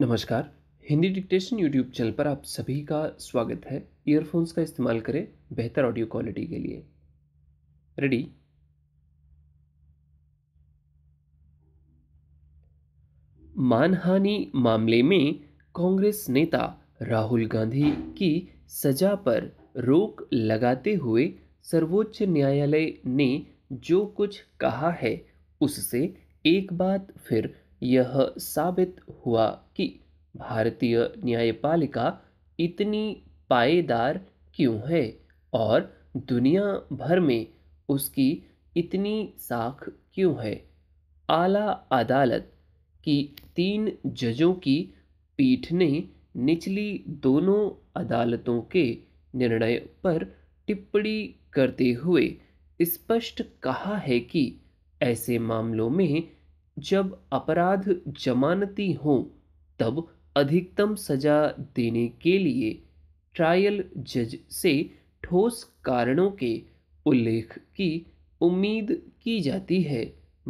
नमस्कार Hindi dictation YouTube channel पर आप सभी का स्वागत है ईयरफोन्स का इस्तेमाल करें बेहतर ऑडियो क्वालिटी के लिए रेडी मानहानि मामले में कांग्रेस नेता राहुल गांधी की सजा पर रोक लगाते हुए सर्वोच्च न्यायालय ने जो कुछ कहा है उससे एक बात फिर यह साबित हुआ कि भारतीय न्यायपालिका इतनी पाएदार क्यों है और दुनिया भर में उसकी इतनी साख क्यों है आला अदालत की तीन जजों की पीठ ने निचली दोनों अदालतों के निर्णय पर टिप्पणी करते हुए स्पष्ट कहा है कि ऐसे मामलों में जब अपराध जमानती हो तब अधिकतम सजा देने के लिए ट्रायल जज से ठोस कारणों के उल्लेख की उम्मीद की जाती है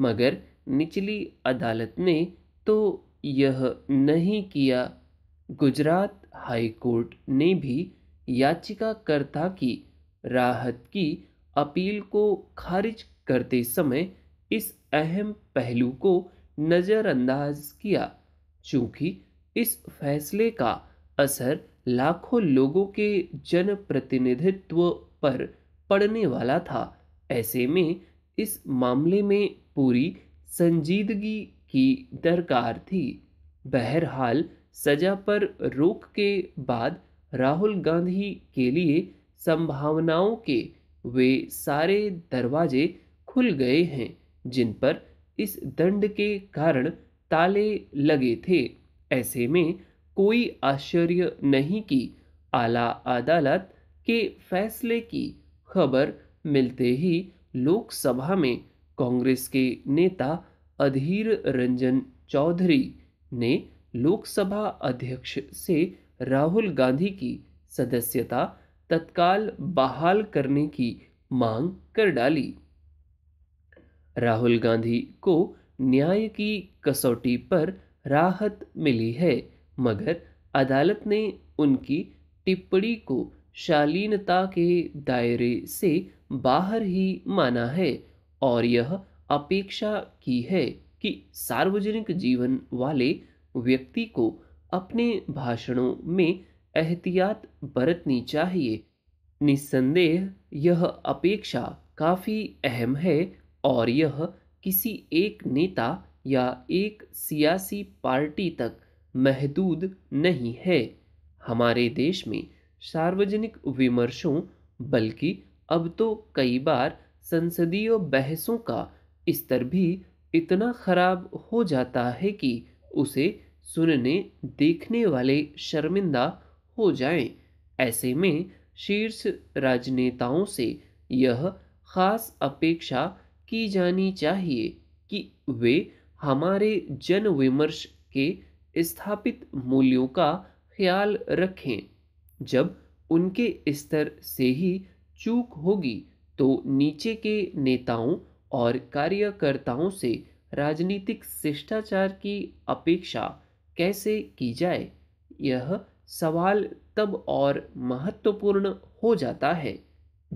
मगर निचली अदालत ने तो यह नहीं किया गुजरात हाई कोर्ट ने भी याचिकाकर्ता की राहत की अपील को खारिज करते समय इस अहम पहलू को नज़रअंदाज किया चूँकि इस फैसले का असर लाखों लोगों के जनप्रतिनिधित्व पर पड़ने वाला था ऐसे में इस मामले में पूरी संजीदगी की दरकार थी बहरहाल सजा पर रोक के बाद राहुल गांधी के लिए संभावनाओं के वे सारे दरवाजे खुल गए हैं जिन पर इस दंड के कारण ताले लगे थे ऐसे में कोई आश्चर्य नहीं कि आला अदालत के फैसले की खबर मिलते ही लोकसभा में कांग्रेस के नेता अधीर रंजन चौधरी ने लोकसभा अध्यक्ष से राहुल गांधी की सदस्यता तत्काल बहाल करने की मांग कर डाली राहुल गांधी को न्याय की कसौटी पर राहत मिली है मगर अदालत ने उनकी टिप्पणी को शालीनता के दायरे से बाहर ही माना है और यह अपेक्षा की है कि सार्वजनिक जीवन वाले व्यक्ति को अपने भाषणों में एहतियात बरतनी चाहिए निस्संदेह यह अपेक्षा काफ़ी अहम है और यह किसी एक नेता या एक सियासी पार्टी तक महदूद नहीं है हमारे देश में सार्वजनिक विमर्शों बल्कि अब तो कई बार संसदीय बहसों का स्तर भी इतना खराब हो जाता है कि उसे सुनने देखने वाले शर्मिंदा हो जाएं। ऐसे में शीर्ष राजनेताओं से यह खास अपेक्षा की जानी चाहिए कि वे हमारे जन विमर्श के स्थापित मूल्यों का ख्याल रखें जब उनके स्तर से ही चूक होगी तो नीचे के नेताओं और कार्यकर्ताओं से राजनीतिक शिष्टाचार की अपेक्षा कैसे की जाए यह सवाल तब और महत्वपूर्ण हो जाता है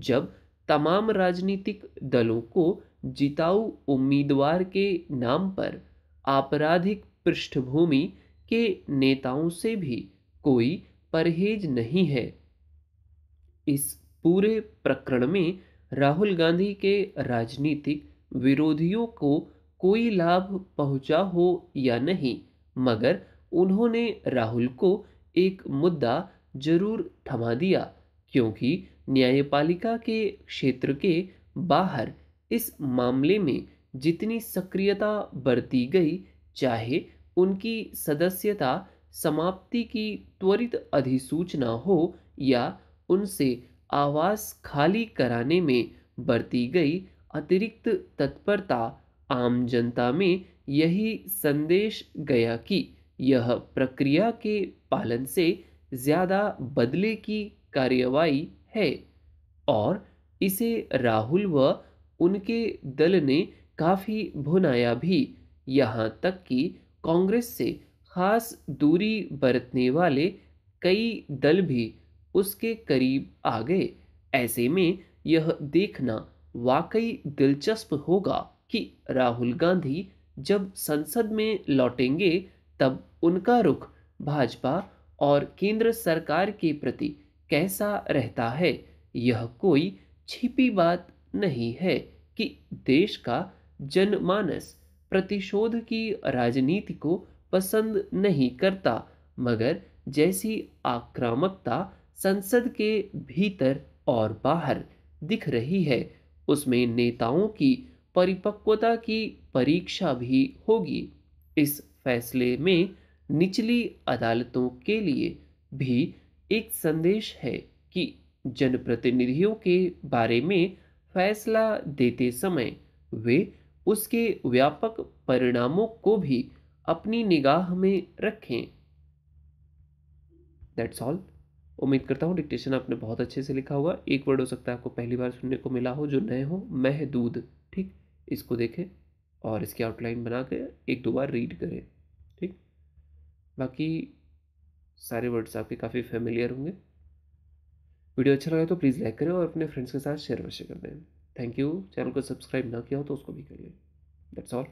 जब तमाम राजनीतिक दलों को जिताऊ उम्मीदवार के नाम पर आपराधिक पृष्ठभूमि के नेताओं से भी कोई परहेज नहीं है इस पूरे प्रकरण में राहुल गांधी के राजनीतिक विरोधियों को कोई लाभ पहुंचा हो या नहीं मगर उन्होंने राहुल को एक मुद्दा जरूर थमा दिया क्योंकि न्यायपालिका के क्षेत्र के बाहर इस मामले में जितनी सक्रियता बरती गई चाहे उनकी सदस्यता समाप्ति की त्वरित अधिसूचना हो या उनसे आवास खाली कराने में बरती गई अतिरिक्त तत्परता आम जनता में यही संदेश गया कि यह प्रक्रिया के पालन से ज़्यादा बदले की कार्यवाही है और इसे राहुल व उनके दल ने काफ़ी भुनाया भी यहाँ तक कि कांग्रेस से खास दूरी बरतने वाले कई दल भी उसके करीब आ गए ऐसे में यह देखना वाकई दिलचस्प होगा कि राहुल गांधी जब संसद में लौटेंगे तब उनका रुख भाजपा और केंद्र सरकार के प्रति कैसा रहता है यह कोई छिपी बात नहीं है कि देश का जनमानस प्रतिशोध की राजनीति को पसंद नहीं करता मगर जैसी आक्रामकता संसद के भीतर और बाहर दिख रही है उसमें नेताओं की परिपक्वता की परीक्षा भी होगी इस फैसले में निचली अदालतों के लिए भी एक संदेश है कि जनप्रतिनिधियों के बारे में फैसला देते समय वे उसके व्यापक परिणामों को भी अपनी निगाह में रखें दैट्स ऑल उम्मीद करता हूँ डिक्टेशन आपने बहुत अच्छे से लिखा होगा एक वर्ड हो सकता है आपको पहली बार सुनने को मिला हो जो नए हो महदूद ठीक इसको देखें और इसकी आउटलाइन बना के एक दो बार रीड करें ठीक बाकी सारे वर्ड्स आपके काफ़ी फेमिलियर होंगे वीडियो अच्छा लगा तो प्लीज़ लाइक करें और अपने फ्रेंड्स के साथ शेयर अवश्य कर दें थैंक यू चैनल को सब्सक्राइब ना किया हो तो उसको भी करिए दैट्स ऑल